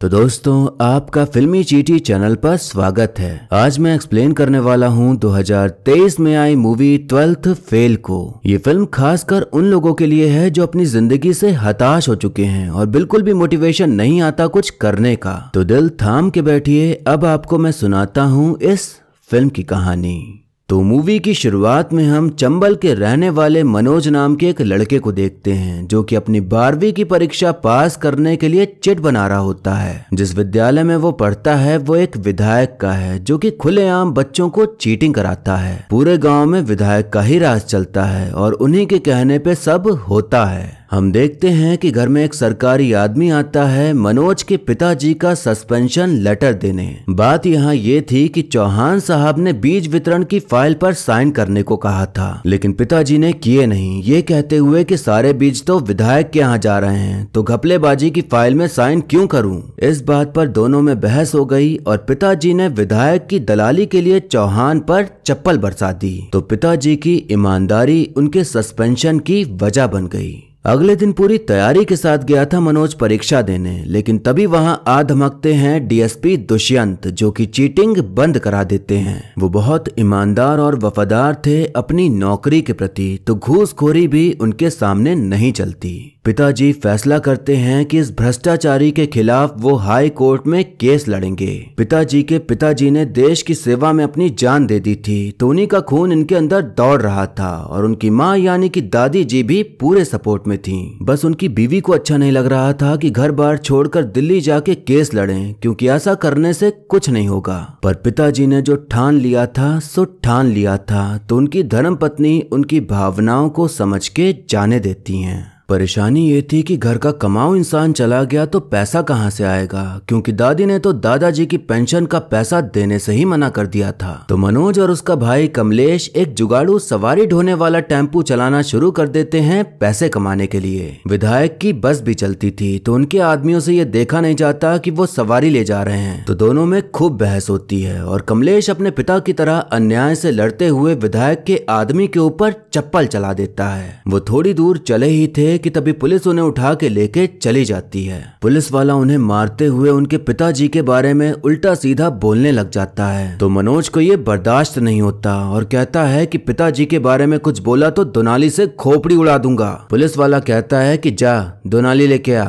तो दोस्तों आपका फिल्मी चीटी चैनल पर स्वागत है आज मैं एक्सप्लेन करने वाला हूं 2023 में आई मूवी ट्वेल्थ फेल को ये फिल्म खासकर उन लोगों के लिए है जो अपनी जिंदगी से हताश हो चुके हैं और बिल्कुल भी मोटिवेशन नहीं आता कुछ करने का तो दिल थाम के बैठिए अब आपको मैं सुनाता हूँ इस फिल्म की कहानी तो मूवी की शुरुआत में हम चंबल के रहने वाले मनोज नाम के एक लड़के को देखते हैं जो कि अपनी बारहवीं की परीक्षा पास करने के लिए चिट बना रहा होता है जिस विद्यालय में वो पढ़ता है वो एक विधायक का है जो कि खुलेआम बच्चों को चीटिंग कराता है पूरे गांव में विधायक का ही राज चलता है और उन्हीं के कहने पे सब होता है हम देखते हैं कि घर में एक सरकारी आदमी आता है मनोज के पिताजी का सस्पेंशन लेटर देने बात यहाँ ये थी कि चौहान साहब ने बीज वितरण की फाइल पर साइन करने को कहा था लेकिन पिताजी ने किए नहीं ये कहते हुए कि सारे बीज तो विधायक के यहाँ जा रहे हैं तो घपलेबाजी की फाइल में साइन क्यों करूं इस बात पर दोनों में बहस हो गई और पिताजी ने विधायक की दलाली के लिए चौहान पर चप्पल बरसा दी तो पिताजी की ईमानदारी उनके सस्पेंशन की वजह बन गई अगले दिन पूरी तैयारी के साथ गया था मनोज परीक्षा देने लेकिन तभी वहां आ धमकते हैं डीएसपी दुष्यंत जो कि चीटिंग बंद करा देते हैं वो बहुत ईमानदार और वफादार थे अपनी नौकरी के प्रति तो घूसखोरी भी उनके सामने नहीं चलती पिताजी फैसला करते हैं कि इस भ्रष्टाचारी के खिलाफ वो हाई कोर्ट में केस लड़ेंगे पिताजी के पिताजी ने देश की सेवा में अपनी जान दे दी थी तो उन्हीं का खून इनके अंदर दौड़ रहा था और उनकी माँ यानी कि दादी जी भी पूरे सपोर्ट में थी बस उनकी बीवी को अच्छा नहीं लग रहा था कि घर बार छोड़कर दिल्ली जाके केस लड़े क्योंकि ऐसा करने से कुछ नहीं होगा पर पिताजी ने जो ठान लिया था सो ठान लिया था तो उनकी धर्म पत्नी उनकी भावनाओं को समझ के जाने देती हैं परेशानी ये थी कि घर का कमाऊ इंसान चला गया तो पैसा कहाँ से आएगा क्योंकि दादी ने तो दादाजी की पेंशन का पैसा देने से ही मना कर दिया था तो मनोज और उसका भाई कमलेश एक जुगाड़ू सवारी ढोने वाला टेम्पू चलाना शुरू कर देते हैं पैसे कमाने के लिए विधायक की बस भी चलती थी तो उनके आदमियों से ये देखा नहीं जाता की वो सवारी ले जा रहे हैं तो दोनों में खूब बहस होती है और कमलेश अपने पिता की तरह अन्याय से लड़ते हुए विधायक के आदमी के ऊपर चप्पल चला देता है वो थोड़ी दूर चले ही थे कि तभी पुलिस उन्हें उठा के लेके चली जाती है पुलिस वाला उन्हें मारते हुए उनके पिताजी के बारे में उल्टा सीधा बोलने लग जाता है तो मनोज को ये बर्दाश्त नहीं होता और कहता है कि पिताजी के बारे में कुछ बोला तो दोनाली से खोपड़ी उड़ा दूंगा पुलिस वाला कहता है कि जा दोनाली लेके आ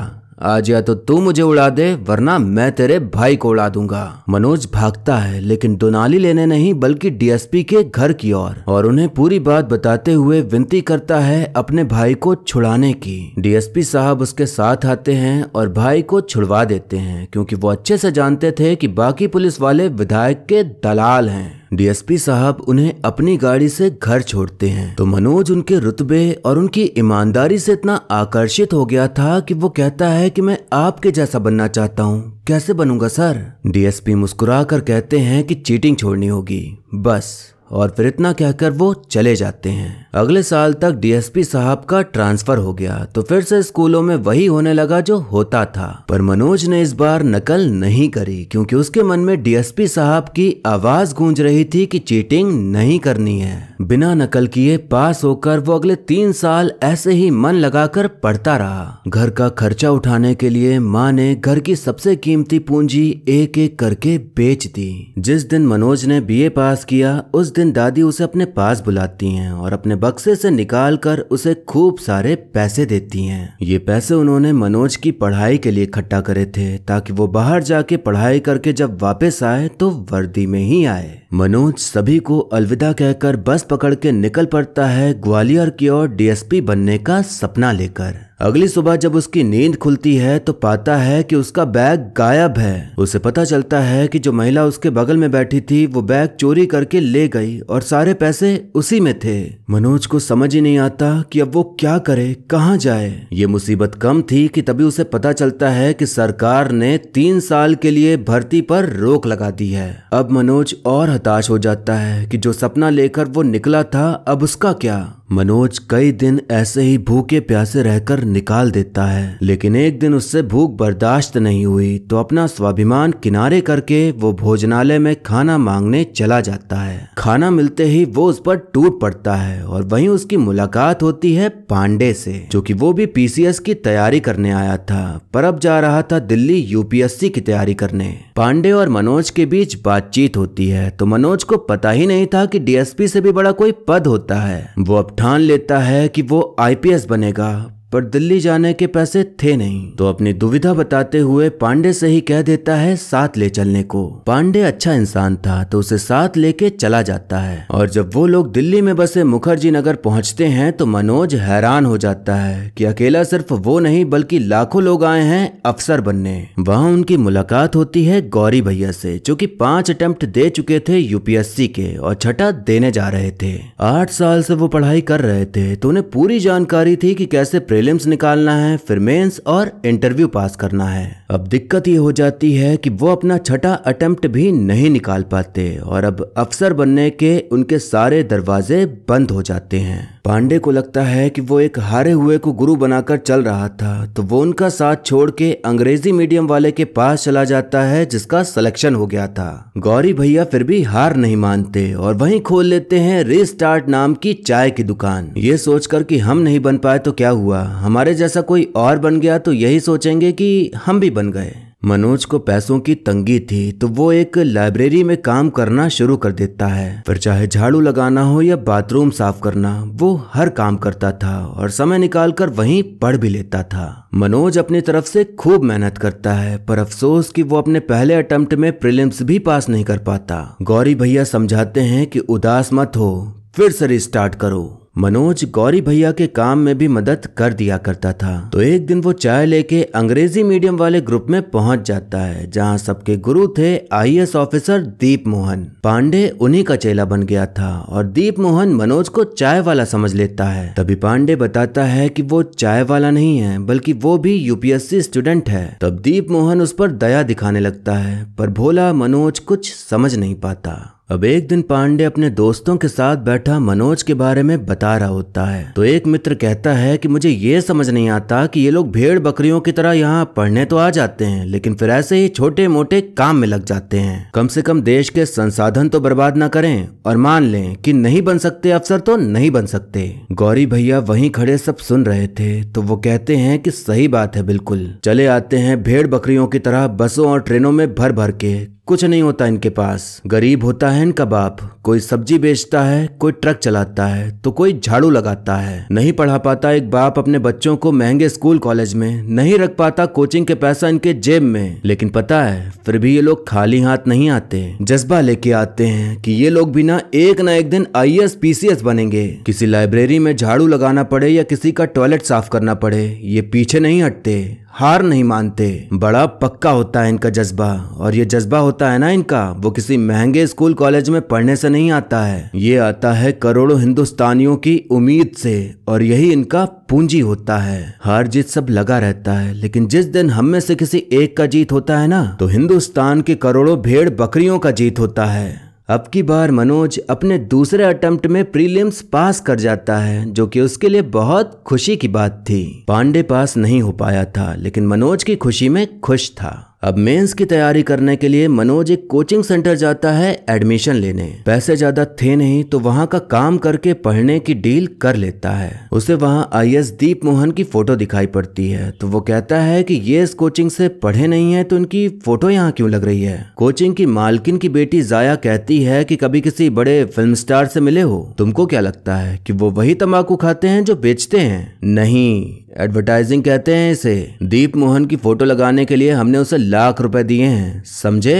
आज या तो तू मुझे उड़ा दे वरना मैं तेरे भाई को उड़ा दूंगा मनोज भागता है लेकिन दुनाली लेने नहीं बल्कि डीएसपी के घर की ओर और उन्हें पूरी बात बताते हुए विनती करता है अपने भाई को छुड़ाने की डीएसपी साहब उसके साथ आते हैं और भाई को छुड़वा देते हैं क्योंकि वो अच्छे से जानते थे कि बाकी पुलिस वाले विधायक के दलाल हैं डीएसपी साहब उन्हें अपनी गाड़ी से घर छोड़ते हैं तो मनोज उनके रुतबे और उनकी ईमानदारी से इतना आकर्षित हो गया था कि वो कहता है कि मैं आपके जैसा बनना चाहता हूँ कैसे बनूंगा सर डीएसपी मुस्कुरा कर कहते हैं कि चीटिंग छोड़नी होगी बस और फिर इतना कहकर वो चले जाते हैं अगले साल तक डीएसपी साहब का ट्रांसफर हो गया तो फिर से स्कूलों में वही होने लगा जो होता था पर मनोज ने इस बार नकल नहीं करी क्योंकि उसके मन में डीएसपी साहब की आवाज गूंज रही थी कि चीटिंग नहीं करनी है बिना नकल किए पास होकर वो अगले तीन साल ऐसे ही मन लगाकर पढ़ता रहा घर का खर्चा उठाने के लिए माँ ने घर की सबसे कीमती पूंजी एक एक करके बेच दी जिस दिन मनोज ने बीए पास किया उस दिन दिन दादी उसे अपने पास बुलाती हैं और अपने बक्से से निकाल कर उसे खूब सारे पैसे देती हैं ये पैसे उन्होंने मनोज की पढ़ाई के लिए इकट्ठा करे थे ताकि वो बाहर जाके पढ़ाई करके जब वापस आए तो वर्दी में ही आए मनोज सभी को अलविदा कहकर बस पकड़ के निकल पड़ता है ग्वालियर की ओर डीएसपी बनने का सपना लेकर अगली सुबह जब उसकी नींद खुलती है तो पाता है कि उसका बैग गायब है उसे पता चलता है कि जो महिला उसके बगल में बैठी थी वो बैग चोरी करके ले गई और सारे पैसे उसी में थे मनोज को समझ ही नहीं आता कि अब वो क्या करे कहाँ जाए ये मुसीबत कम थी कि तभी उसे पता चलता है कि सरकार ने तीन साल के लिए भर्ती पर रोक लगा दी है अब मनोज और हताश हो जाता है कि जो सपना लेकर वो निकला था अब उसका क्या मनोज कई दिन ऐसे ही भूखे प्यासे रहकर निकाल देता है लेकिन एक दिन उससे भूख बर्दाश्त नहीं हुई तो अपना स्वाभिमान किनारे करके वो भोजनालय में खाना मांगने चला जाता है खाना मिलते ही वो उस पर टूट पड़ता है और वहीं उसकी मुलाकात होती है पांडे से जो कि वो भी पीसीएस की तैयारी करने आया था पर अब जा रहा था दिल्ली यूपीएससी की तैयारी करने पांडे और मनोज के बीच बातचीत होती है तो मनोज को पता ही नहीं था कि डीएसपी से भी बड़ा कोई पद होता है वो अब ठान लेता है कि वो आईपीएस बनेगा पर दिल्ली जाने के पैसे थे नहीं तो अपनी दुविधा बताते हुए पांडे से ही कह देता है साथ ले चलने को पांडे अच्छा इंसान था तो उसे साथ लेके चला जाता है और जब वो लोग दिल्ली में बसे मुखर्जी नगर पहुंचते हैं तो मनोज हैरान हो जाता है कि अकेला सिर्फ वो नहीं बल्कि लाखों लोग आए हैं अफसर बनने वहाँ उनकी मुलाकात होती है गौरी भैया से जो की पांच अटेम्प्ट दे चुके थे यूपीएससी के और छठा देने जा रहे थे आठ साल से वो पढ़ाई कर रहे थे तो उन्हें पूरी जानकारी थी कि कैसे प्रेम प्रीलिम्स निकालना है फिर मेंस और इंटरव्यू पास करना है अब दिक्कत ये हो जाती है कि वो अपना छठा अटेम्प्ट भी नहीं निकाल पाते और अब अफसर बनने के उनके सारे दरवाजे बंद हो जाते हैं पांडे को लगता है कि वो एक हारे हुए को गुरु बनाकर चल रहा था तो वो उनका साथ छोड़ के अंग्रेजी मीडियम वाले के पास चला जाता है जिसका सिलेक्शन हो गया था गौरी भैया फिर भी हार नहीं मानते और वहीं खोल लेते हैं रिस्टार्ट नाम की चाय की दुकान ये सोचकर कि हम नहीं बन पाए तो क्या हुआ हमारे जैसा कोई और बन गया तो यही सोचेंगे कि हम भी बन गए मनोज को पैसों की तंगी थी तो वो एक लाइब्रेरी में काम करना शुरू कर देता है पर चाहे झाड़ू लगाना हो या बाथरूम साफ करना वो हर काम करता था और समय निकालकर वहीं पढ़ भी लेता था मनोज अपनी तरफ से खूब मेहनत करता है पर अफसोस कि वो अपने पहले अटेम्प्ट में प्रिलिम्स भी पास नहीं कर पाता गौरी भैया समझाते हैं कि उदास मत हो फिर से रिस्टार्ट करो मनोज गौरी भैया के काम में भी मदद कर दिया करता था तो एक दिन वो चाय लेके अंग्रेजी मीडियम वाले ग्रुप में पहुंच जाता है जहां सबके गुरु थे आईएएस ऑफिसर दीप मोहन पांडे उन्हीं का चेला बन गया था और दीप मोहन मनोज को चाय वाला समझ लेता है तभी पांडे बताता है की वो चाय वाला नहीं है बल्कि वो भी यूपीएससी स्टूडेंट है तब दीप मोहन उस पर दया दिखाने लगता है पर भोला मनोज कुछ समझ नहीं पाता अब एक दिन पांडे अपने दोस्तों के साथ बैठा मनोज के बारे में बता रहा होता है तो एक मित्र कहता है कि मुझे ये समझ नहीं आता कि ये लोग भेड़ बकरियों की तरह यहाँ पढ़ने तो आ जाते हैं लेकिन फिर ऐसे ही छोटे मोटे काम में लग जाते हैं कम से कम देश के संसाधन तो बर्बाद ना करें और मान लें कि नहीं बन सकते अफसर तो नहीं बन सकते गौरी भैया वही खड़े सब सुन रहे थे तो वो कहते हैं की सही बात है बिल्कुल चले आते हैं भेड़ बकरियों की तरह बसों और ट्रेनों में भर भर के कुछ नहीं होता इनके पास गरीब होता है इनका बाप कोई सब्जी बेचता है कोई ट्रक चलाता है तो कोई झाड़ू लगाता है नहीं पढ़ा पाता एक बाप अपने बच्चों को महंगे स्कूल कॉलेज में नहीं रख पाता कोचिंग के पैसा इनके जेब में लेकिन पता है फिर भी ये लोग खाली हाथ नहीं आते जज्बा लेके आते हैं कि ये लोग बिना एक न एक दिन आई एस एस बनेंगे किसी लाइब्रेरी में झाड़ू लगाना पड़े या किसी का टॉयलेट साफ करना पड़े ये पीछे नहीं हटते हार नहीं मानते बड़ा पक्का होता है इनका जज्बा और ये जज्बा होता है ना इनका वो किसी महंगे स्कूल कॉलेज में पढ़ने से नहीं आता है ये आता है करोड़ों हिंदुस्तानियों की उम्मीद से और यही इनका पूंजी होता है हार जीत सब लगा रहता है लेकिन जिस दिन हम में से किसी एक का जीत होता है ना तो हिंदुस्तान के करोड़ों भेड़ बकरियों का जीत होता है अब की बार मनोज अपने दूसरे अटेम्प्ट में प्रीलिम्स पास कर जाता है जो कि उसके लिए बहुत खुशी की बात थी पांडे पास नहीं हो पाया था लेकिन मनोज की खुशी में खुश था अब मेंस की तैयारी करने के लिए मनोज एक कोचिंग सेंटर जाता है एडमिशन लेने पैसे ज्यादा थे नहीं तो वहाँ का काम करके पढ़ने की डील कर लेता है उसे वहाँ आई एस दीप मोहन की फोटो दिखाई पड़ती है तो वो कहता है कि ये इस कोचिंग से पढ़े नहीं है तो इनकी फोटो यहाँ क्यों लग रही है कोचिंग की मालकिन की बेटी जाया कहती है कि कभी किसी बड़े फिल्म स्टार से मिले हो तुमको क्या लगता है की वो वही तम्बाकू खाते हैं जो बेचते हैं नहीं एडवर्टाइजिंग कहते हैं इसे दीप मोहन की फोटो लगाने के लिए हमने उसे लाख रुपए दिए हैं समझे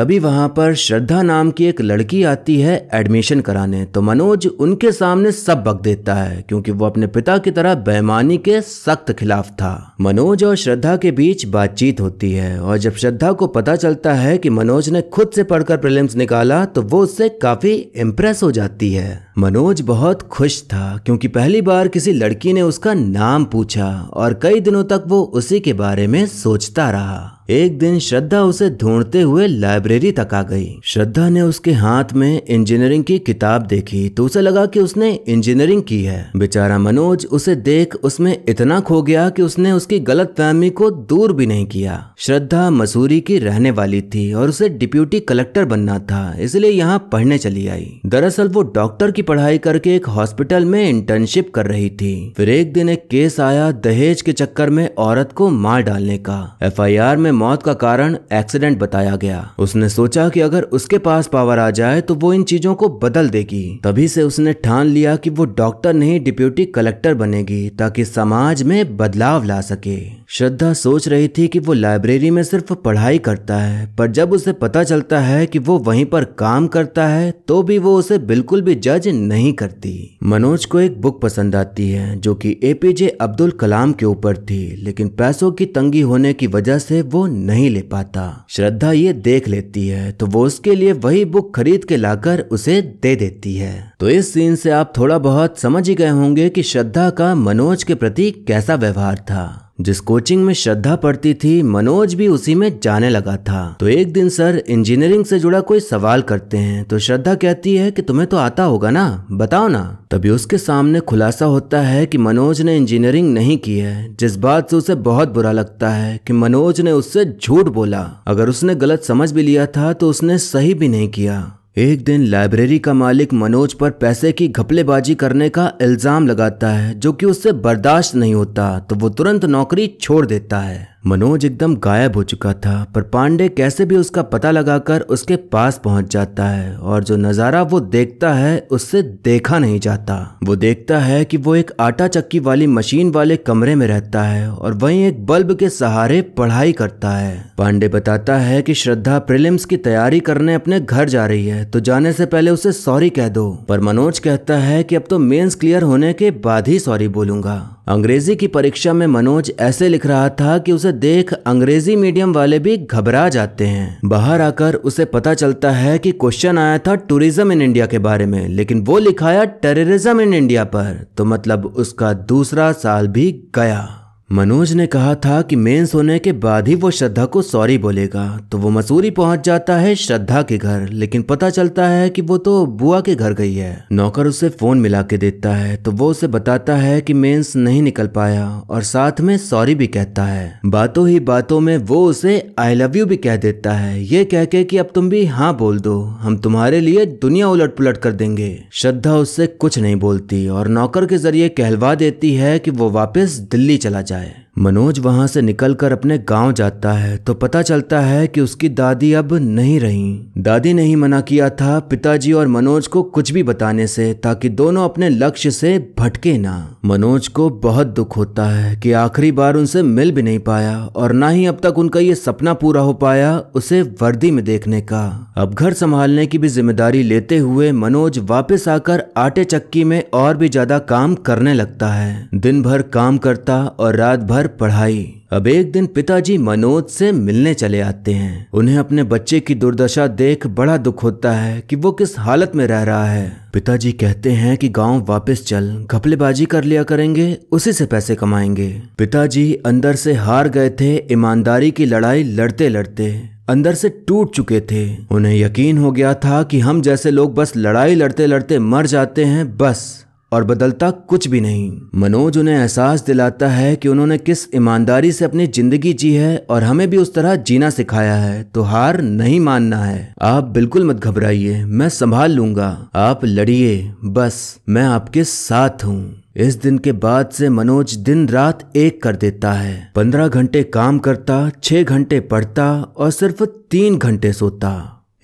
तभी वहां पर श्रद्धा नाम की एक लड़की आती है एडमिशन कराने तो मनोज उनके सामने सब बक देता है क्योंकि वो अपने पिता की तरह बेमानी के सख्त खिलाफ था मनोज और श्रद्धा के बीच बातचीत होती है और जब श्रद्धा को पता चलता है कि मनोज ने खुद से पढ़कर प्रिलिम्स निकाला तो वो उससे काफी इम्प्रेस हो जाती है मनोज बहुत खुश था क्योंकि पहली बार किसी लड़की ने उसका नाम पूछा और कई दिनों तक वो उसी के बारे में सोचता रहा एक दिन श्रद्धा उसे ढूंढते हुए लाइब्रेरी तक आ गई श्रद्धा ने उसके हाथ में इंजीनियरिंग की किताब देखी तो उसे लगा कि उसने इंजीनियरिंग की है बेचारा मनोज उसे देख उसमें इतना खो गया कि उसने उसकी गलत फहमी को दूर भी नहीं किया श्रद्धा मसूरी की रहने वाली थी और उसे डिप्यूटी कलेक्टर बनना था इसलिए यहाँ पढ़ने चली आई दरअसल वो डॉक्टर की पढ़ाई करके एक हॉस्पिटल में इंटर्नशिप कर रही थी फिर एक दिन एक केस आया दहेज के चक्कर में औरत को मार डालने का एफ में मौत का कारण एक्सीडेंट बताया गया उसने सोचा कि अगर उसके पास पावर आ जाए तो वो इन चीजों को बदल देगी तभी से उसने ठान लिया कि वो डॉक्टर नहीं डिप्यूटी कलेक्टर बनेगी ताकि समाज में बदलाव ला सके श्रद्धा सोच रही थी कि वो लाइब्रेरी में सिर्फ पढ़ाई करता है पर जब उसे पता चलता है कि वो वहीं पर काम करता है तो भी वो उसे बिल्कुल भी जज नहीं करती मनोज को एक बुक पसंद आती है जो कि एपीजे अब्दुल कलाम के ऊपर थी लेकिन पैसों की तंगी होने की वजह से वो नहीं ले पाता श्रद्धा ये देख लेती है तो वो उसके लिए वही बुक खरीद के लाकर उसे दे देती है तो इस सीन से आप थोड़ा बहुत समझ ही गए होंगे कि श्रद्धा का मनोज के प्रति कैसा व्यवहार था जिस कोचिंग में श्रद्धा पढ़ती थी मनोज भी उसी में जाने लगा था तो एक दिन सर इंजीनियरिंग से जुड़ा कोई सवाल करते हैं तो श्रद्धा कहती है कि तुम्हें तो आता होगा ना बताओ ना तभी उसके सामने खुलासा होता है कि मनोज ने इंजीनियरिंग नहीं की है जिस बात से उसे बहुत बुरा लगता है कि मनोज ने उससे झूठ बोला अगर उसने गलत समझ भी लिया था तो उसने सही भी नहीं किया एक दिन लाइब्रेरी का मालिक मनोज पर पैसे की घपलेबाजी करने का इल्ज़ाम लगाता है जो कि उससे बर्दाश्त नहीं होता तो वो तुरंत नौकरी छोड़ देता है मनोज एकदम गायब हो चुका था पर पांडे कैसे भी उसका पता लगाकर उसके पास पहुंच जाता है और जो नज़ारा वो देखता है उससे देखा नहीं जाता वो देखता है कि वो एक आटा चक्की वाली मशीन वाले कमरे में रहता है और वहीं एक बल्ब के सहारे पढ़ाई करता है पांडे बताता है कि श्रद्धा प्रिलिम्स की तैयारी करने अपने घर जा रही है तो जाने से पहले उसे सॉरी कह दो पर मनोज कहता है कि अब तो मेन्स क्लियर होने के बाद ही सॉरी बोलूंगा अंग्रेजी की परीक्षा में मनोज ऐसे लिख रहा था कि उसे देख अंग्रेजी मीडियम वाले भी घबरा जाते हैं बाहर आकर उसे पता चलता है कि क्वेश्चन आया था टूरिज्म इन इंडिया के बारे में लेकिन वो लिखाया टेररिज्म इन इंडिया पर तो मतलब उसका दूसरा साल भी गया मनोज ने कहा था कि मेन होने के बाद ही वो श्रद्धा को सॉरी बोलेगा तो वो मसूरी पहुंच जाता है श्रद्धा के घर लेकिन पता चलता है कि वो तो बुआ के घर गई है नौकर उसे फोन मिला के देता है तो वो उसे बताता है कि मेंस नहीं निकल पाया और साथ में सॉरी भी कहता है बातों ही बातों में वो उसे आई लव यू भी कह देता है ये कह के कि अब तुम भी हाँ बोल दो हम तुम्हारे लिए दुनिया उलट पुलट कर देंगे श्रद्धा उससे कुछ नहीं बोलती और नौकर के जरिए कहलवा देती है कि वो वापस दिल्ली चला जाए मनोज वहां से निकलकर अपने गांव जाता है तो पता चलता है कि उसकी दादी अब नहीं रही दादी ने ही मना किया था पिताजी और मनोज को कुछ भी बताने से ताकि दोनों अपने लक्ष्य से भटके ना मनोज को बहुत दुख होता है कि आखिरी बार उनसे मिल भी नहीं पाया और ना ही अब तक उनका ये सपना पूरा हो पाया उसे वर्दी में देखने का अब घर संभालने की भी जिम्मेदारी लेते हुए मनोज वापस आकर आटे चक्की में और भी ज्यादा काम करने लगता है दिन भर काम करता और रात भर हर पढ़ाई अब एक दिन पिताजी मनोज से मिलने चले आते हैं उन्हें अपने बच्चे की दुर्दशा देख बड़ा दुख होता है कि वो किस हालत में रह रहा है पिताजी कहते हैं कि गांव वापस चल घपलेबाजी कर लिया करेंगे उसी से पैसे कमाएंगे पिताजी अंदर से हार गए थे ईमानदारी की लड़ाई लड़ते लड़ते अंदर से टूट चुके थे उन्हें यकीन हो गया था कि हम जैसे लोग बस लड़ाई लड़ते लड़ते मर जाते हैं बस और बदलता कुछ भी नहीं मनोज उन्हें एहसास दिलाता है कि उन्होंने किस ईमानदारी से अपनी जिंदगी जी है और हमें भी उस तरह जीना सिखाया है तो हार नहीं मानना है आप बिल्कुल मत घबराइए मैं संभाल लूंगा आप लड़िए बस मैं आपके साथ हूँ इस दिन के बाद से मनोज दिन रात एक कर देता है पंद्रह घंटे काम करता छह घंटे पढ़ता और सिर्फ तीन घंटे सोता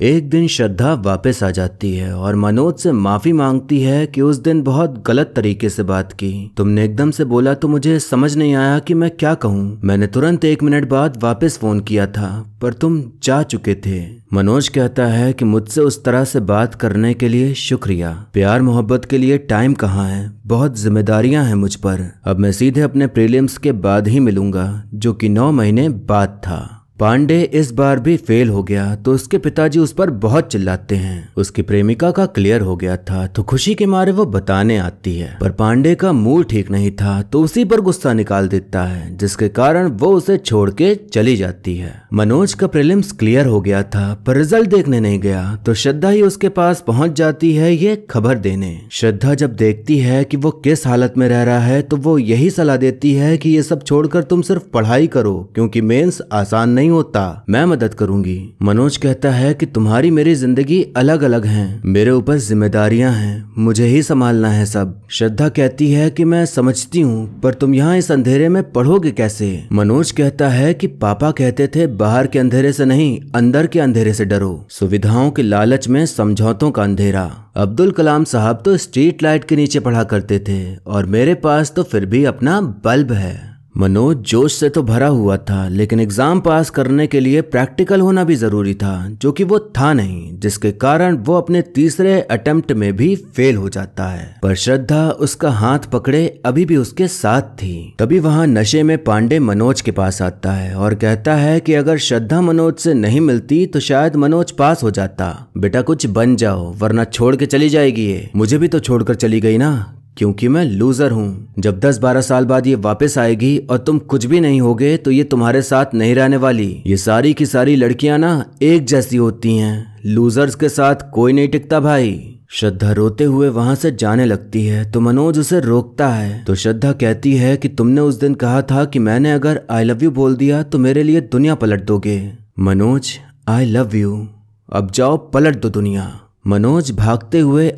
एक दिन श्रद्धा वापस आ जाती है और मनोज से माफी मांगती है कि उस दिन बहुत गलत तरीके से बात की तुमने एकदम से बोला तो मुझे समझ नहीं आया कि मैं क्या कहूँ मैंने तुरंत एक मिनट बाद वापस फोन किया था पर तुम जा चुके थे मनोज कहता है कि मुझसे उस तरह से बात करने के लिए शुक्रिया प्यार मोहब्बत के लिए टाइम कहाँ है बहुत जिम्मेदारियां हैं मुझ पर अब मैं सीधे अपने प्रीलिम्स के बाद ही मिलूंगा जो कि नौ महीने बाद था पांडे इस बार भी फेल हो गया तो उसके पिताजी उस पर बहुत चिल्लाते हैं उसकी प्रेमिका का क्लियर हो गया था तो खुशी के मारे वो बताने आती है पर पांडे का मूड ठीक नहीं था तो उसी पर गुस्सा निकाल देता है जिसके कारण वो उसे छोड़ के चली जाती है मनोज का प्रिलिम्स क्लियर हो गया था पर रिजल्ट देखने नहीं गया तो श्रद्धा ही उसके पास पहुंच जाती है ये खबर देने श्रद्धा जब देखती है कि वो किस हालत में रह रहा है तो वो यही सलाह देती है कि ये सब छोड़कर तुम सिर्फ पढ़ाई करो क्योंकि मेंस आसान नहीं नहीं होता मैं मदद करूंगी मनोज कहता है कि तुम्हारी मेरी जिंदगी अलग अलग है मेरे ऊपर जिम्मेदारियां हैं मुझे ही संभालना है सब श्रद्धा कहती है कि मैं समझती हूँ पर तुम यहाँ इस अंधेरे में पढ़ोगे कैसे मनोज कहता है कि पापा कहते थे बाहर के अंधेरे से नहीं अंदर के अंधेरे से डरो सुविधाओं के लालच में समझौतों का अंधेरा अब्दुल कलाम साहब तो स्ट्रीट लाइट के नीचे पढ़ा करते थे और मेरे पास तो फिर भी अपना बल्ब है मनोज जोश से तो भरा हुआ था लेकिन एग्ज़ाम पास करने के लिए प्रैक्टिकल होना भी ज़रूरी था जो कि वो था नहीं जिसके कारण वो अपने तीसरे अटेम्प्ट में भी फेल हो जाता है पर श्रद्धा उसका हाथ पकड़े अभी भी उसके साथ थी तभी वहाँ नशे में पांडे मनोज के पास आता है और कहता है कि अगर श्रद्धा मनोज से नहीं मिलती तो शायद मनोज पास हो जाता बेटा कुछ बन जाओ वरना छोड़ के चली जाएगी ये मुझे भी तो छोड़कर चली गई ना क्योंकि मैं लूजर हूँ जब 10-12 साल बाद ये वापस आएगी और तुम कुछ भी नहीं होगे तो ये तुम्हारे साथ नहीं रहने वाली ये सारी की सारी लड़कियां ना एक जैसी होती हैं लूजर्स के साथ कोई नहीं टिकता भाई श्रद्धा रोते हुए वहां से जाने लगती है तो मनोज उसे रोकता है तो श्रद्धा कहती है कि तुमने उस दिन कहा था कि मैंने अगर आई लव यू बोल दिया तो मेरे लिए दुनिया पलट दोगे मनोज आई लव यू अब जाओ पलट दो दुनिया मनोज भागते हुए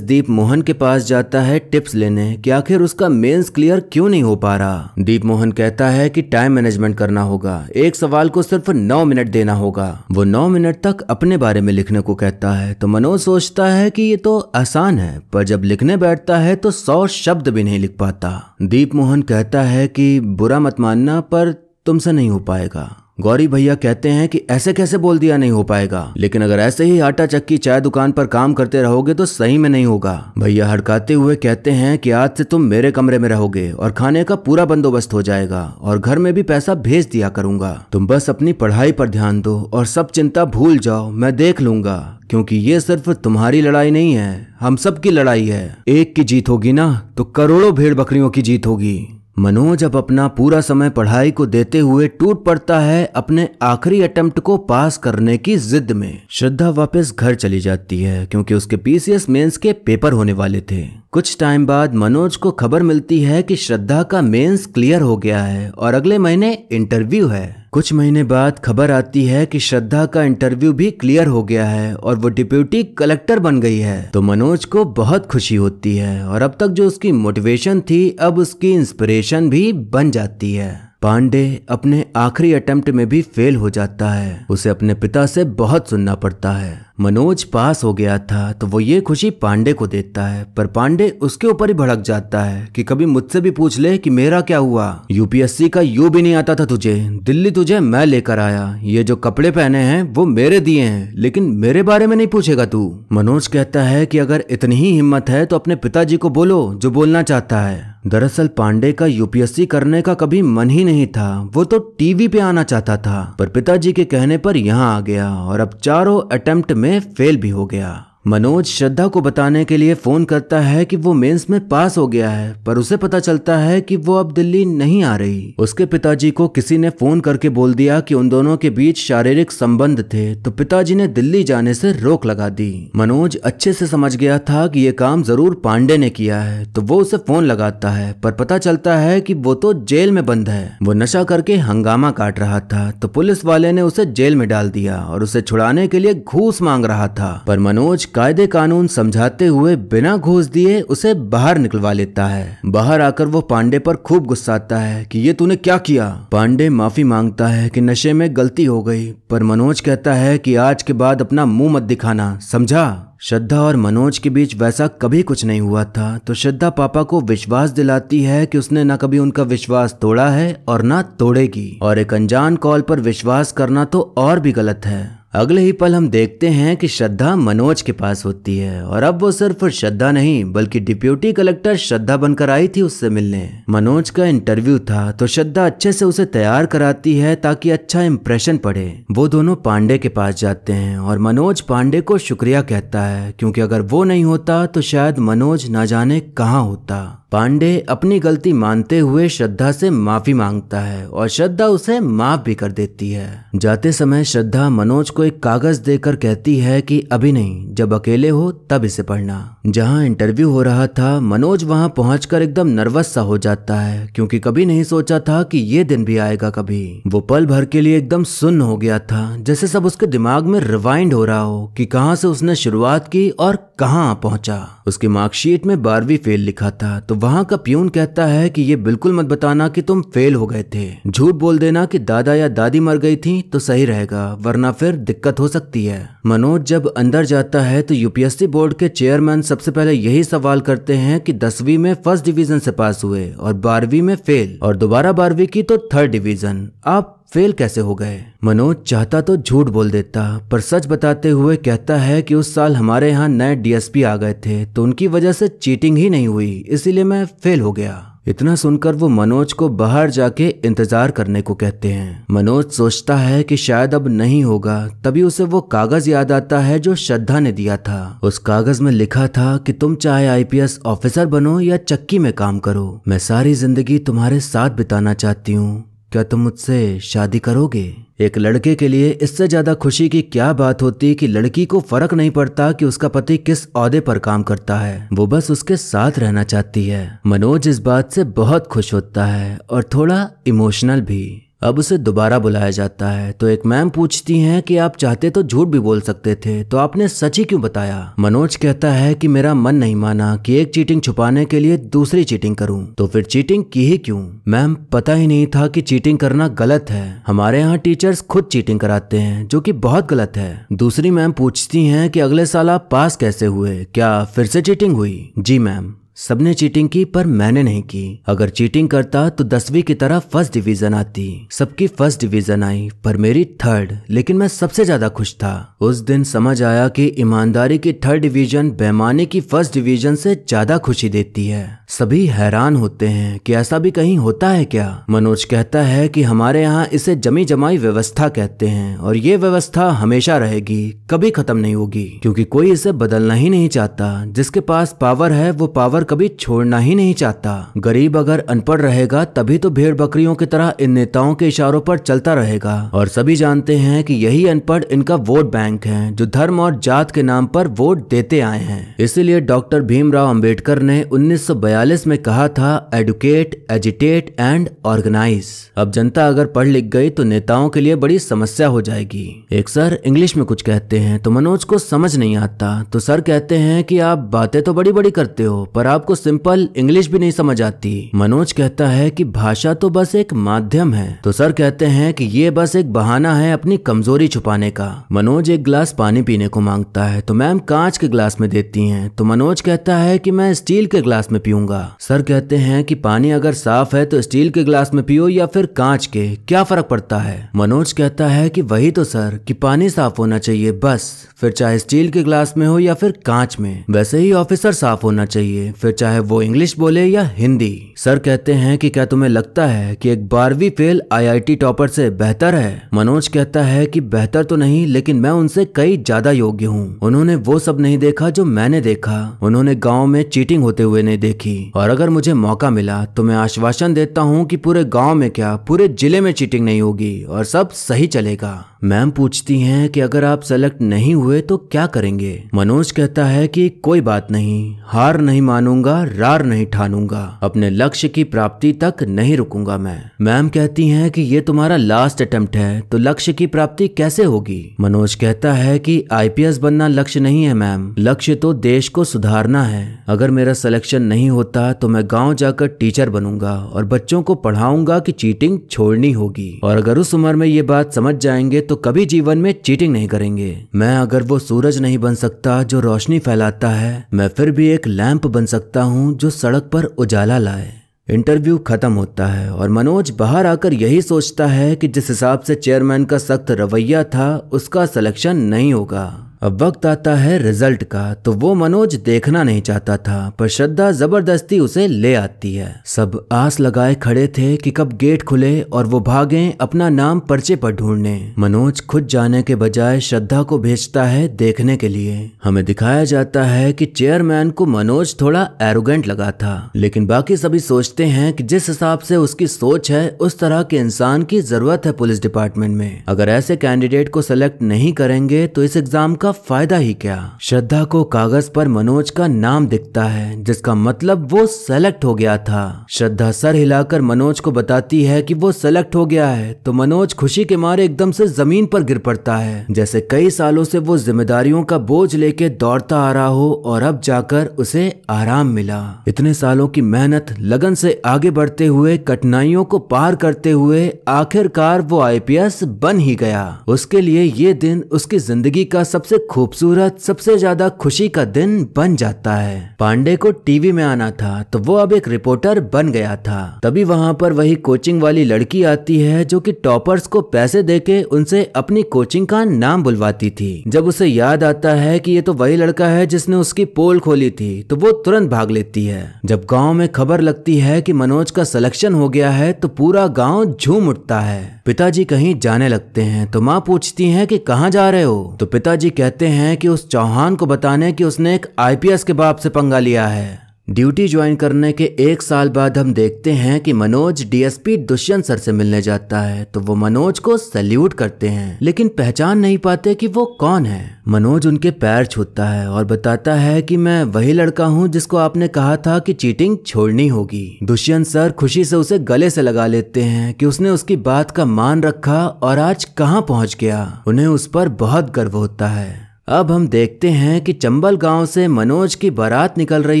दीप मोहन के पास जाता है टिप्स लेने कि आखिर उसका मेंस क्लियर क्यों नहीं हो पा रहा दीप मोहन कहता है कि टाइम मैनेजमेंट करना होगा एक सवाल को सिर्फ नौ मिनट देना होगा वो नौ मिनट तक अपने बारे में लिखने को कहता है तो मनोज सोचता है कि ये तो आसान है पर जब लिखने बैठता है तो सौ शब्द भी नहीं लिख पाता दीप मोहन कहता है कि बुरा मत मानना पर तुमसे नहीं हो पाएगा गौरी भैया कहते हैं कि ऐसे कैसे बोल दिया नहीं हो पाएगा लेकिन अगर ऐसे ही आटा चक्की चाय दुकान पर काम करते रहोगे तो सही में नहीं होगा भैया हड़काते हुए कहते हैं कि आज से तुम मेरे कमरे में रहोगे और खाने का पूरा बंदोबस्त हो जाएगा और घर में भी पैसा भेज दिया करूंगा तुम बस अपनी पढ़ाई पर ध्यान दो और सब चिंता भूल जाओ मैं देख लूंगा क्योंकि ये सिर्फ तुम्हारी लड़ाई नहीं है हम सब की लड़ाई है एक की जीत होगी ना तो करोड़ों भेड़ बकरियों की जीत होगी मनोज अब अपना पूरा समय पढ़ाई को देते हुए टूट पड़ता है अपने आखिरी अटेम्प्ट को पास करने की जिद में श्रद्धा वापस घर चली जाती है क्योंकि उसके पीसीएस मेंस के पेपर होने वाले थे कुछ टाइम बाद मनोज को खबर मिलती है कि श्रद्धा का मेंस क्लियर हो गया है और अगले महीने इंटरव्यू है कुछ महीने बाद खबर आती है कि श्रद्धा का इंटरव्यू भी क्लियर हो गया है और वो डिप्यूटी कलेक्टर बन गई है तो मनोज को बहुत खुशी होती है और अब तक जो उसकी मोटिवेशन थी अब उसकी इंस्पिरेशन भी बन जाती है पांडे अपने आखिरी अटेम्प्ट में भी फेल हो जाता है उसे अपने पिता से बहुत सुनना पड़ता है मनोज पास हो गया था तो वो ये खुशी पांडे को देता है पर पांडे उसके ऊपर ही भड़क जाता है कि कभी मुझसे भी पूछ ले कि मेरा क्या हुआ यूपीएससी का यू भी नहीं आता था तुझे दिल्ली तुझे मैं लेकर आया ये जो कपड़े पहने हैं वो मेरे दिए हैं लेकिन मेरे बारे में नहीं पूछेगा तू मनोज कहता है कि अगर इतनी ही हिम्मत है तो अपने पिताजी को बोलो जो बोलना चाहता है दरअसल पांडे का यूपीएससी करने का कभी मन ही नहीं था वो तो टीवी पे आना चाहता था पर पिताजी के कहने पर यहाँ आ गया और अब चारों अटेम्प्ट में फेल भी हो गया मनोज श्रद्धा को बताने के लिए फ़ोन करता है कि वो मेंस में पास हो गया है पर उसे पता चलता है कि वो अब दिल्ली नहीं आ रही उसके पिताजी को किसी ने फ़ोन करके बोल दिया कि उन दोनों के बीच शारीरिक संबंध थे तो पिताजी ने दिल्ली जाने से रोक लगा दी मनोज अच्छे से समझ गया था कि ये काम ज़रूर पांडे ने किया है तो वो उसे फ़ोन लगाता है पर पता चलता है की वो तो जेल में बंद है वो नशा करके हंगामा काट रहा था तो पुलिस वाले ने उसे जेल में डाल दिया और उसे छुड़ाने के लिए घूस मांग रहा था पर मनोज कायदे कानून समझाते हुए बिना घूस दिए उसे बाहर निकलवा लेता है बाहर आकर वो पांडे पर खूब गुस्साता है कि ये तूने क्या किया पांडे माफी मांगता है कि नशे में गलती हो गई पर मनोज कहता है कि आज के बाद अपना मुंह मत दिखाना समझा श्रद्धा और मनोज के बीच वैसा कभी कुछ नहीं हुआ था तो श्रद्धा पापा को विश्वास दिलाती है कि उसने ना कभी उनका विश्वास तोड़ा है और ना तोड़ेगी और एक अनजान कॉल पर विश्वास करना तो और भी गलत है अगले ही पल हम देखते हैं कि श्रद्धा मनोज के पास होती है और अब वो सिर्फ श्रद्धा नहीं बल्कि डिप्यूटी कलेक्टर श्रद्धा बनकर आई थी उससे मिलने मनोज का इंटरव्यू था तो श्रद्धा अच्छे से उसे तैयार कराती है ताकि अच्छा इम्प्रेशन पड़े वो दोनों पांडे के पास जाते हैं और मनोज पांडे को शुक्रिया कहता है क्योंकि अगर वो नहीं होता तो शायद मनोज ना जाने कहाँ होता पांडे अपनी गलती मानते हुए श्रद्धा से माफी मांगता है और श्रद्धा उसे माफ भी कर देती है जाते समय श्रद्धा मनोज को एक कागज देकर कहती है कि अभी नहीं जब अकेले हो तब इसे पढ़ना जहाँ इंटरव्यू हो रहा था मनोज वहाँ पहुँच एकदम नर्वस सा हो जाता है क्योंकि कभी नहीं सोचा था कि ये दिन भी आएगा कभी वो पल भर के लिए एकदम सुन्न हो गया था जैसे सब उसके दिमाग में रिवाइंड हो रहा हो कि कहां से उसने शुरुआत की और कहां पहुंचा उसकी मार्कशीट में बारहवीं फेल लिखा था तो वहाँ का प्यून कहता है कि ये बिल्कुल मत बताना कि तुम फेल हो गए थे झूठ बोल देना कि दादा या दादी मर गई थी तो सही रहेगा वरना फिर दिक्कत हो सकती है मनोज जब अंदर जाता है तो यूपीएससी बोर्ड के चेयरमैन सबसे पहले यही सवाल करते हैं कि दसवीं में फर्स्ट डिवीजन से पास हुए और बारहवीं में फेल और दोबारा बारहवीं की तो थर्ड डिवीजन आप फेल कैसे हो गए मनोज चाहता तो झूठ बोल देता पर सच बताते हुए कहता है कि उस साल हमारे यहाँ नए डीएसपी आ गए थे तो उनकी वजह से चीटिंग ही नहीं हुई इसीलिए मैं फेल हो गया इतना सुनकर वो मनोज को बाहर जाके इंतजार करने को कहते हैं मनोज सोचता है कि शायद अब नहीं होगा तभी उसे वो कागज याद आता है जो श्रद्धा ने दिया था उस कागज में लिखा था कि तुम चाहे आईपीएस ऑफिसर बनो या चक्की में काम करो मैं सारी जिंदगी तुम्हारे साथ बिताना चाहती हूँ क्या तुम मुझसे शादी करोगे एक लड़के के लिए इससे ज्यादा खुशी की क्या बात होती कि लड़की को फर्क नहीं पड़ता कि उसका पति किस औहदे पर काम करता है वो बस उसके साथ रहना चाहती है मनोज इस बात से बहुत खुश होता है और थोड़ा इमोशनल भी अब उसे दोबारा बुलाया जाता है तो एक मैम पूछती हैं कि आप चाहते तो झूठ भी बोल सकते थे तो आपने सच ही क्यों बताया मनोज कहता है कि मेरा मन नहीं माना कि एक चीटिंग छुपाने के लिए दूसरी चीटिंग करूं तो फिर चीटिंग की ही क्यों मैम पता ही नहीं था कि चीटिंग करना गलत है हमारे यहाँ टीचर्स खुद चीटिंग कराते हैं जो की बहुत गलत है दूसरी मैम पूछती है की अगले साल आप पास कैसे हुए क्या फिर से चीटिंग हुई जी मैम सबने चीटिंग की पर मैंने नहीं की अगर चीटिंग करता तो दसवीं की तरह फर्स्ट डिवीजन आती सबकी फर्स्ट डिवीजन आई पर मेरी थर्ड लेकिन मैं सबसे ज्यादा खुश था उस दिन समझ आया कि ईमानदारी की थर्ड डिवीजन बेमाने की फर्स्ट डिवीजन से ज्यादा खुशी देती है सभी हैरान होते हैं कि ऐसा भी कहीं होता है क्या मनोज कहता है कि हमारे यहाँ इसे जमी जमाई व्यवस्था कहते हैं और ये व्यवस्था हमेशा रहेगी कभी खत्म नहीं होगी क्योंकि कोई इसे बदलना ही नहीं चाहता जिसके पास पावर है वो पावर कभी छोड़ना ही नहीं चाहता गरीब अगर अनपढ़ रहेगा तभी तो भेड़ बकरियों की तरह इन नेताओं के इशारों पर चलता रहेगा और सभी जानते हैं कि यही अनपढ़ इनका वोट बैंक है जो धर्म और जात के नाम पर वोट देते आए हैं इसीलिए डॉक्टर भीमराव अंबेडकर ने 1942 में कहा था एडुकेट एजुटेट एंड ऑर्गेनाइज अब जनता अगर पढ़ लिख गई तो नेताओं के लिए बड़ी समस्या हो जाएगी एक सर इंग्लिश में कुछ कहते हैं तो मनोज को समझ नहीं आता तो सर कहते हैं कि आप बातें तो बड़ी बड़ी करते हो पर आप गुलाब को सिंपल इंग्लिश भी नहीं समझ आती मनोज कहता है कि भाषा तो बस एक माध्यम है तो सर कहते हैं कि ये बस एक बहाना है अपनी कमजोरी छुपाने का मनोज एक ग्लास पानी पीने को मांगता है तो मैम कांच के ग्लास में देती हैं तो मनोज कहता है कि मैं स्टील के ग्लास में पीऊंगा सर कहते हैं की पानी अगर साफ है तो स्टील के ग्लास में पियो या फिर कांच के क्या फर्क पड़ता है मनोज कहता है की वही तो सर की पानी साफ होना चाहिए बस फिर चाहे स्टील के ग्लास में हो या फिर कांच में वैसे ही ऑफिसर साफ होना चाहिए फिर फिर चाहे वो इंग्लिश बोले या हिंदी सर कहते हैं कि क्या तुम्हें लगता है कि एक बारहवीं फेल आईआईटी टॉपर से बेहतर है मनोज कहता है कि बेहतर तो नहीं लेकिन मैं उनसे कई ज्यादा योग्य हूँ उन्होंने वो सब नहीं देखा जो मैंने देखा उन्होंने गाँव में चीटिंग होते हुए नहीं देखी और अगर मुझे मौका मिला तो मैं आश्वासन देता हूँ की पूरे गाँव में क्या पूरे जिले में चीटिंग नहीं होगी और सब सही चलेगा मैम पूछती हैं कि अगर आप सेलेक्ट नहीं हुए तो क्या करेंगे मनोज कहता है कि कोई बात नहीं हार नहीं मानूंगा रार नहीं ठानूंगा अपने लक्ष्य की प्राप्ति तक नहीं रुकूंगा मैं मैम कहती हैं कि ये तुम्हारा लास्ट अटेम्प्ट है तो लक्ष्य की प्राप्ति कैसे होगी मनोज कहता है कि आईपीएस बनना लक्ष्य नहीं है मैम लक्ष्य तो देश को सुधारना है अगर मेरा सिलेक्शन नहीं होता तो मैं गाँव जाकर टीचर बनूंगा और बच्चों को पढ़ाऊंगा की चीटिंग छोड़नी होगी और अगर उस उम्र में ये बात समझ जाएंगे तो कभी जीवन में चीटिंग नहीं करेंगे मैं अगर वो सूरज नहीं बन सकता जो रोशनी फैलाता है मैं फिर भी एक लैंप बन सकता हूँ जो सड़क पर उजाला लाए इंटरव्यू खत्म होता है और मनोज बाहर आकर यही सोचता है कि जिस हिसाब से चेयरमैन का सख्त रवैया था उसका सिलेक्शन नहीं होगा अब वक्त आता है रिजल्ट का तो वो मनोज देखना नहीं चाहता था पर श्रद्धा जबरदस्ती उसे ले आती है सब आस लगाए खड़े थे कि कब गेट खुले और वो भागे अपना नाम पर्चे पर ढूंढने मनोज खुद जाने के बजाय श्रद्धा को भेजता है देखने के लिए हमें दिखाया जाता है कि चेयरमैन को मनोज थोड़ा एरोगेंट लगा था लेकिन बाकी सभी सोचते हैं कि जिस हिसाब से उसकी सोच है उस तरह के इंसान की जरूरत है पुलिस डिपार्टमेंट में अगर ऐसे कैंडिडेट को सेलेक्ट नहीं करेंगे तो इस एग्जाम का का फायदा ही क्या श्रद्धा को कागज पर मनोज का नाम दिखता है जिसका मतलब वो सेलेक्ट हो गया था श्रद्धा सर हिलाकर मनोज को बताती है कि वो सेलेक्ट हो गया है तो मनोज खुशी के मारे एकदम से जमीन पर गिर पड़ता है जैसे कई सालों से वो जिम्मेदारियों का बोझ लेके दौड़ता आ रहा हो और अब जाकर उसे आराम मिला इतने सालों की मेहनत लगन से आगे बढ़ते हुए कठिनाइयों को पार करते हुए आखिरकार वो आईपीएस बन ही गया उसके लिए ये दिन उसकी जिंदगी का सबसे खूबसूरत सबसे ज्यादा खुशी का दिन बन जाता है पांडे को टीवी में आना था तो वो अब एक रिपोर्टर बन गया था तभी वहाँ पर वही कोचिंग वाली लड़की आती है जो कि टॉपर्स को पैसे देके उनसे अपनी कोचिंग का नाम बुलवाती थी जब उसे याद आता है कि ये तो वही लड़का है जिसने उसकी पोल खोली थी तो वो तुरंत भाग लेती है जब गांव में खबर लगती है कि मनोज का सिलेक्शन हो गया है तो पूरा गांव झूम उठता है पिताजी कहीं जाने लगते हैं तो माँ पूछती है कि कहाँ जा रहे हो तो पिताजी कहते कहते हैं कि उस चौहान को बताने कि उसने एक आईपीएस के बाप से पंगा लिया है ड्यूटी ज्वाइन करने के एक साल बाद हम देखते हैं कि मनोज डीएसपी दुष्यंत सर से मिलने जाता है तो वो मनोज को सैल्यूट करते हैं लेकिन पहचान नहीं पाते कि वो कौन है मनोज उनके पैर छूता है और बताता है कि मैं वही लड़का हूँ जिसको आपने कहा था कि चीटिंग छोड़नी होगी दुष्यंत सर खुशी से उसे गले से लगा लेते हैं कि उसने उसकी बात का मान रखा और आज कहाँ पहुँच गया उन्हें उस पर बहुत गर्व होता है अब हम देखते हैं कि चंबल गांव से मनोज की बारात निकल रही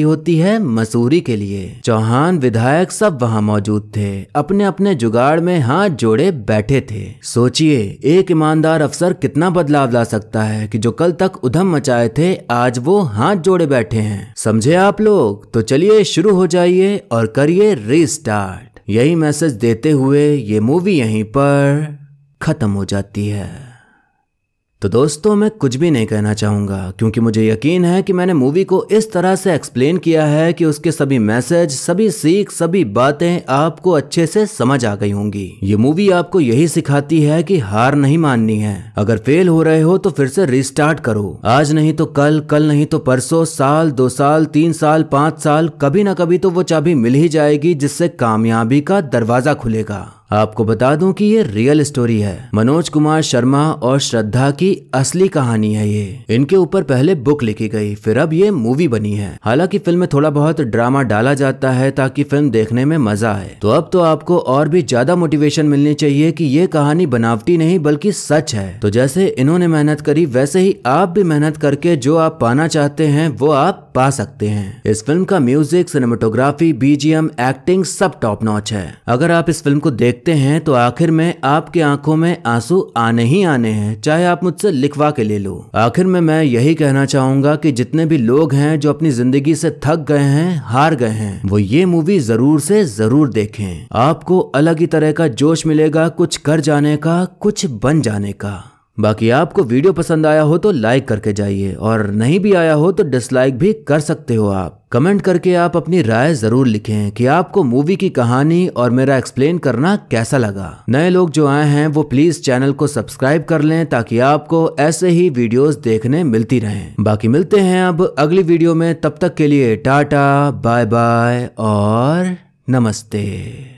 होती है मसूरी के लिए चौहान विधायक सब वहां मौजूद थे अपने अपने जुगाड़ में हाथ जोड़े बैठे थे सोचिए एक ईमानदार अफसर कितना बदलाव ला सकता है कि जो कल तक उधम मचाए थे आज वो हाथ जोड़े बैठे हैं समझे आप लोग तो चलिए शुरू हो जाइए और करिए रिस्टार्ट यही मैसेज देते हुए ये मूवी यहीं पर खत्म हो जाती है तो दोस्तों मैं कुछ भी नहीं कहना चाहूँगा क्योंकि मुझे यकीन है कि मैंने मूवी को इस तरह से एक्सप्लेन किया है कि उसके सभी मैसेज सभी सीख सभी बातें आपको अच्छे से समझ आ गई होंगी ये मूवी आपको यही सिखाती है कि हार नहीं माननी है अगर फेल हो रहे हो तो फिर से रिस्टार्ट करो आज नहीं तो कल कल नहीं तो परसों साल दो साल तीन साल पाँच साल कभी ना कभी तो वो चाबी मिल ही जाएगी जिससे कामयाबी का दरवाजा खुलेगा आपको बता दूं कि ये रियल स्टोरी है मनोज कुमार शर्मा और श्रद्धा की असली कहानी है ये इनके ऊपर पहले बुक लिखी गई फिर अब ये मूवी बनी है हालांकि फिल्म में थोड़ा बहुत ड्रामा डाला जाता है ताकि फिल्म देखने में मजा आए तो अब तो आपको और भी ज्यादा मोटिवेशन मिलनी चाहिए कि ये कहानी बनावटी नहीं बल्कि सच है तो जैसे इन्होंने मेहनत करी वैसे ही आप भी मेहनत करके जो आप पाना चाहते हैं वो आप पा सकते हैं इस फिल्म का म्यूजिक सिनेमाटोग्राफी बीजीएम एक्टिंग सब टॉप नॉच है अगर आप इस फिल्म को देख देखते हैं तो आखिर में आपके आंखों में आंसू आने ही आने हैं चाहे आप मुझसे लिखवा के ले लो आखिर में मैं यही कहना चाहूंगा कि जितने भी लोग हैं जो अपनी जिंदगी से थक गए हैं हार गए हैं वो ये मूवी जरूर से जरूर देखें आपको अलग ही तरह का जोश मिलेगा कुछ कर जाने का कुछ बन जाने का बाकी आपको वीडियो पसंद आया हो तो लाइक करके जाइए और नहीं भी आया हो तो डिसलाइक भी कर सकते हो आप कमेंट करके आप अपनी राय जरूर लिखें कि आपको मूवी की कहानी और मेरा एक्सप्लेन करना कैसा लगा नए लोग जो आए हैं वो प्लीज चैनल को सब्सक्राइब कर लें ताकि आपको ऐसे ही वीडियोस देखने मिलती रहें बाकी मिलते हैं अब अगली वीडियो में तब तक के लिए टाटा बाय बाय और नमस्ते